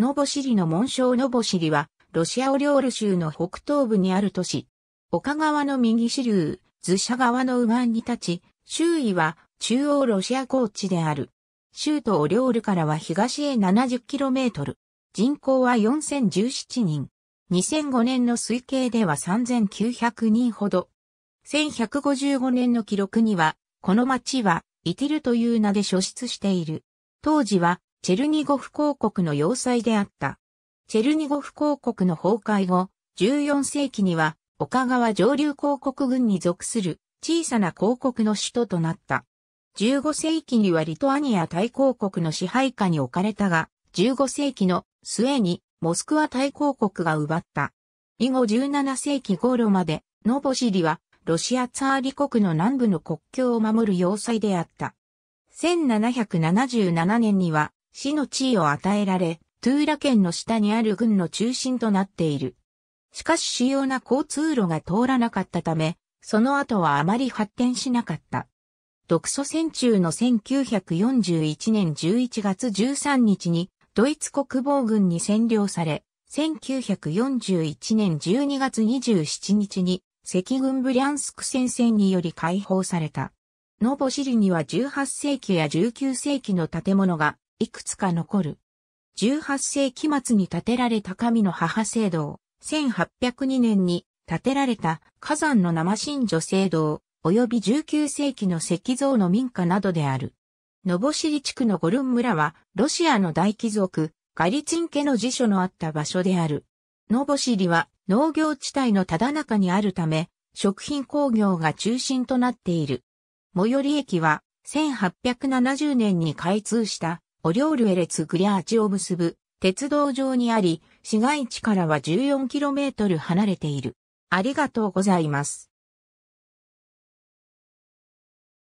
ノボシリの紋章ノボシリは、ロシアオリョール州の北東部にある都市。丘川の右支流、ズシャ川の右岸に立ち、周囲は中央ロシア高地である。州都オリョールからは東へ 70km。人口は4017人。2005年の推計では3900人ほど。1155年の記録には、この町は、イティルという名で所出している。当時は、チェルニゴフ公国の要塞であった。チェルニゴフ公国の崩壊後、14世紀には、岡川上流公国軍に属する小さな公国の首都となった。15世紀にはリトアニア大公国の支配下に置かれたが、15世紀の末にモスクワ大公国が奪った。以後17世紀頃まで、ノボシリはロシアツァーリ国の南部の国境を守る要塞であった。1777年には市の地位を与えられ、トゥーラ県の下にある軍の中心となっている。しかし主要な交通路が通らなかったため、その後はあまり発展しなかった。独ソ戦中の1941年11月13日にドイツ国防軍に占領され、1941年12月27日に赤軍ブリャンスク戦線により解放された。ノボシリには18世紀や19世紀の建物がいくつか残る。18世紀末に建てられた神の母聖堂、1802年に建てられた火山の生神女聖堂、及び19世紀の石像の民家などである。のぼしり地区のゴルン村は、ロシアの大貴族、ガリチン家の辞書のあった場所である。のぼしりは農業地帯のただ中にあるため、食品工業が中心となっている。最寄り駅は、1870年に開通したオリョールエレツグリアーチを結ぶ鉄道上にあり、市街地からは 14km 離れている。ありがとうございます。